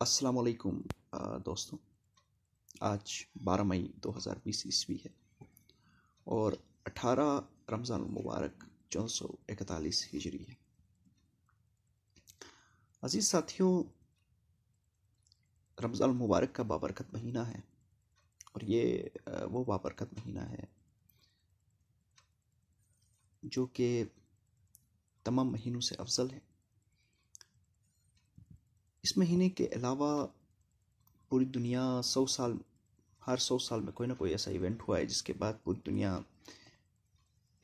अस्सलाम वालेकुम दोस्तों आज 12 मई 2020 ईस्वी है और 18 रमज़ान मुबारक चौदह सौ इकतालीस हिजरी है अज़ीज़ साथियों रमज़ान मुबारक का बाबरकत महीना है और ये वो बाबरकत महीना है जो कि तमाम महीनों से अफजल है इस महीने के अलावा पूरी दुनिया सौ साल हर सौ साल में कोई ना कोई ऐसा इवेंट हुआ है जिसके बाद पूरी दुनिया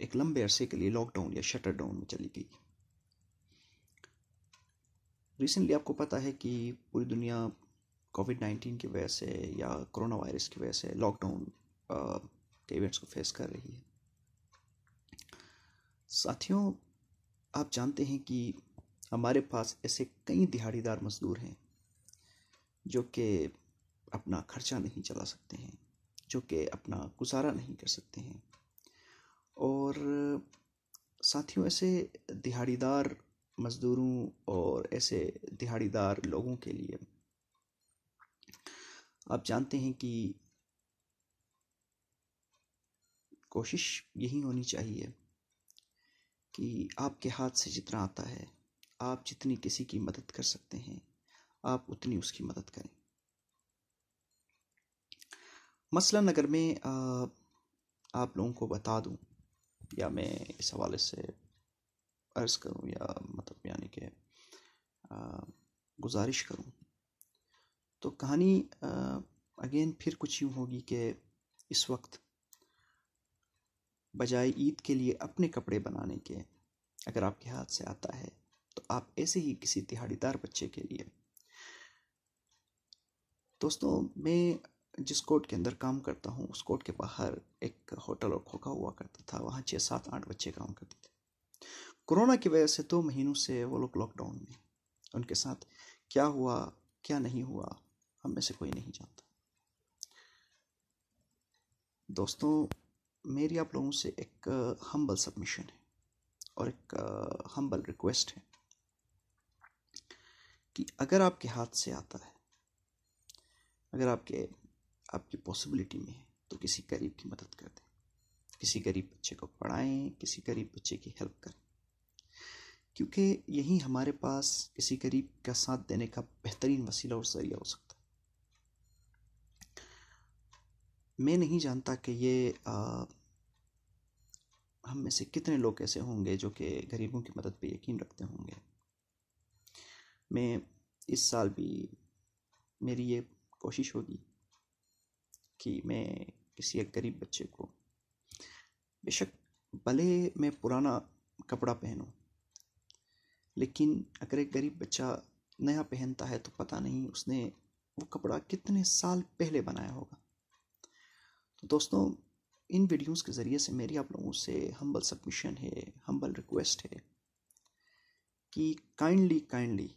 एक लंबे अरसे के लिए लॉकडाउन या शटर डाउन में चली गई रिसेंटली आपको पता है कि पूरी दुनिया कोविड नाइन्टीन की वजह से या कोरोना वायरस की वजह से लॉकडाउन के इवेंट्स को फेस कर रही है साथियों आप जानते हैं कि हमारे पास ऐसे कई दिहाड़ीदार मज़दूर हैं जो कि अपना खर्चा नहीं चला सकते हैं जो कि अपना गुजारा नहीं कर सकते हैं और साथियों ऐसे दिहाड़ीदार मज़दूरों और ऐसे दिहाड़ीदार लोगों के लिए आप जानते हैं कि कोशिश यही होनी चाहिए कि आपके हाथ से जितना आता है आप जितनी किसी की मदद कर सकते हैं आप उतनी उसकी मदद करें मसला अगर मैं आप लोगों को बता दूं या मैं इस हवाले से अर्ज़ करूं या मतलब यानी कि गुजारिश करूं तो कहानी अगेन फिर कुछ यूँ होगी कि इस वक्त बजाय ईद के लिए अपने कपड़े बनाने के अगर आपके हाथ से आता है तो आप ऐसे ही किसी दिहाड़ीदार बच्चे के लिए दोस्तों मैं जिस कोर्ट के अंदर काम करता हूँ उस कोर्ट के बाहर एक होटल और खोखा हुआ करता था वहाँ छः सात आठ बच्चे काम करते थे कोरोना की वजह से दो तो महीनों से वो लोग लॉकडाउन में उनके साथ क्या हुआ क्या नहीं हुआ हम में से कोई नहीं जानता दोस्तों मेरी आप लोगों से एक हम्बल सबमिशन है और एक हम्बल रिक्वेस्ट है कि अगर आपके हाथ से आता है अगर आपके आपकी पॉसिबिलिटी में है तो किसी गरीब की मदद कर दें किसी गरीब बच्चे को पढ़ाएं किसी गरीब बच्चे की हेल्प करें क्योंकि यही हमारे पास किसी गरीब का साथ देने का बेहतरीन वसीला और जरिया हो सकता है मैं नहीं जानता कि ये आ, हम में से कितने लोग ऐसे होंगे जो कि गरीबों की मदद पे यकीन रखते होंगे में इस साल भी मेरी ये कोशिश होगी कि मैं किसी एक गरीब बच्चे को बेशक भले मैं पुराना कपड़ा पहनूं लेकिन अगर एक गरीब बच्चा नया पहनता है तो पता नहीं उसने वो कपड़ा कितने साल पहले बनाया होगा तो दोस्तों इन वीडियोस के ज़रिए से मेरी आप लोगों से हम्बल सबमिशन है हम्बल रिक्वेस्ट है कि काइंडली काइंडली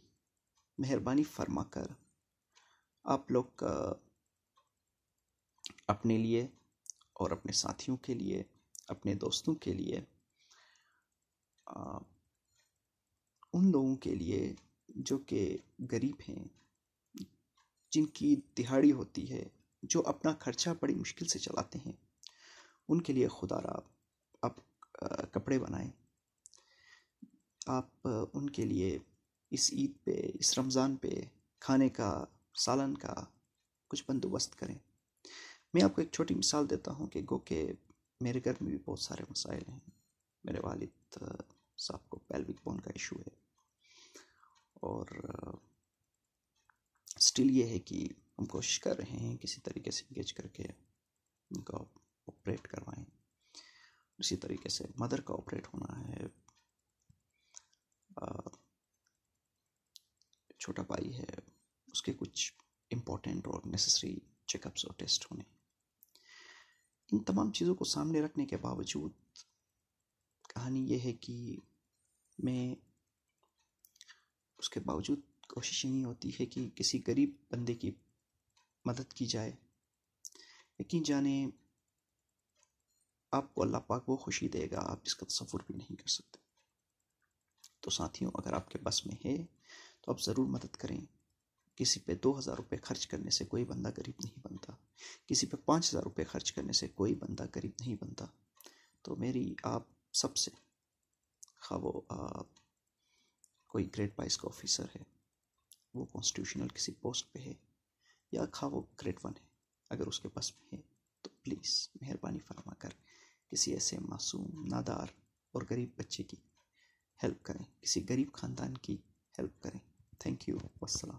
मेहरबानी फरमा कर आप लोग अपने लिए और अपने साथियों के लिए अपने दोस्तों के लिए आ, उन लोगों के लिए जो कि गरीब हैं जिनकी दिहाड़ी होती है जो अपना खर्चा बड़ी मुश्किल से चलाते हैं उनके लिए खुदा रहा आप कपड़े बनाएं आप उनके लिए इस ईद पे इस रमज़ान पे खाने का सालन का कुछ बंदोबस्त करें मैं आपको एक छोटी मिसाल देता हूँ कि गो के मेरे घर में भी बहुत सारे मसाइल हैं मेरे वालिद साहब को पेल्विक बोन का इशू है और स्टिल ये है कि हम कोशिश कर रहे हैं किसी तरीके से इंगेज करके उनका ऑपरेट करवाएं उसी तरीके से मदर का ऑपरेट होना है छोटा भाई है उसके कुछ इम्पोर्टेंट और नेसेसरी चेकअप्स और टेस्ट होने इन तमाम चीज़ों को सामने रखने के बावजूद कहानी यह है कि मैं उसके बावजूद कोशिश यही होती है कि किसी गरीब बंदे की मदद की जाए यकीन जाने आपको अल्लाह पाक वो खुशी देगा आप इसका तस्वुर भी नहीं कर सकते तो साथियों अगर आपके बस में है तो आप ज़रूर मदद करें किसी पे दो हज़ार रुपये खर्च करने से कोई बंदा गरीब नहीं बनता किसी पे पाँच हज़ार रुपये खर्च करने से कोई बंदा गरीब नहीं बनता तो मेरी आप सबसे खा वो आप कोई ग्रेड बाइस का ऑफिसर है वो कॉन्स्टिट्यूशनल किसी पोस्ट पे है या खा वो ग्रेड वन है अगर उसके पास में है तो प्लीज़ मेहरबानी फरमा कर किसी ऐसे मासूम नादार और गरीब बच्चे की हेल्प करें किसी गरीब ख़ानदान की हेल्प करें Thank you. Wassalam.